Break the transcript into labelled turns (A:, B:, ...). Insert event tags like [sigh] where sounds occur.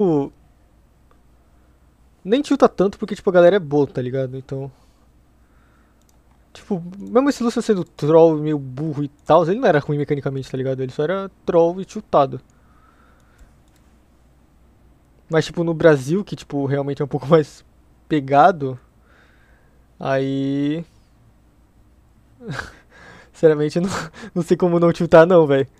A: Tipo, nem tilta tanto porque, tipo, a galera é boa, tá ligado? Então. Tipo, mesmo esse Lúcio sendo troll, meio burro e tal, ele não era ruim mecanicamente, tá ligado? Ele só era troll e tiltado. Mas, tipo, no Brasil, que, tipo, realmente é um pouco [laughs] mais pegado, aí. [laughs] Sinceramente, não, não sei como não tiltar, não, velho.